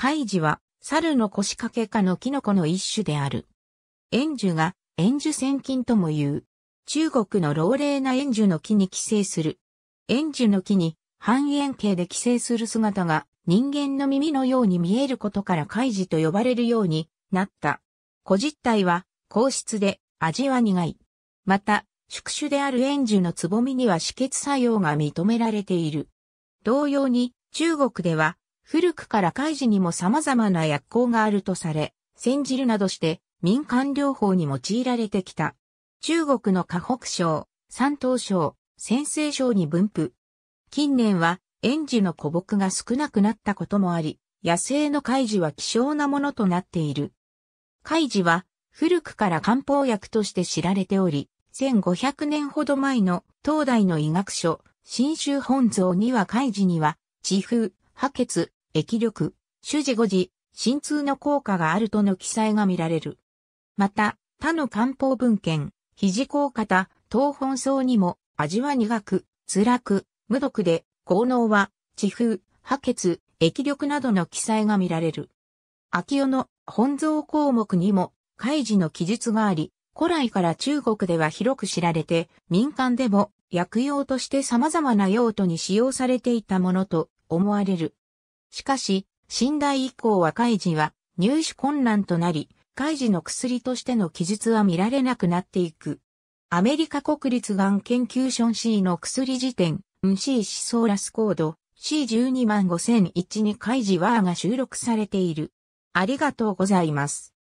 カイジは、猿の腰掛け科のキノコの一種である。円樹が、円樹千金とも言う。中国の老齢な円樹の木に寄生する。円樹の木に、半円形で寄生する姿が、人間の耳のように見えることからカイジと呼ばれるようになった。個実体は、硬質で、味は苦い。また、宿主である円樹のつぼみには止血作用が認められている。同様に、中国では、古くから開示にも様々な薬効があるとされ、煎じるなどして民間療法に用いられてきた。中国の河北省、山東省、先西省に分布。近年は園児の古木が少なくなったこともあり、野生の開示は希少なものとなっている。開示は古くから漢方薬として知られており、1500年ほど前の東大の医学書、新州本草には開示には、地風、破血、液力、主治誤字、心痛の効果があるとの記載が見られる。また、他の漢方文献、肘効果た、東本草にも、味は苦く、辛く、無毒で、効能は、地風、破血、液力などの記載が見られる。秋尾の本草項目にも、開示の記述があり、古来から中国では広く知られて、民間でも薬用として様々な用途に使用されていたものと思われる。しかし、信頼以降は開示は入手困難となり、開示の薬としての記述は見られなくなっていく。アメリカ国立がん研究所 C の薬辞典、C ソーラスコード C125001 に開示ワーが収録されている。ありがとうございます。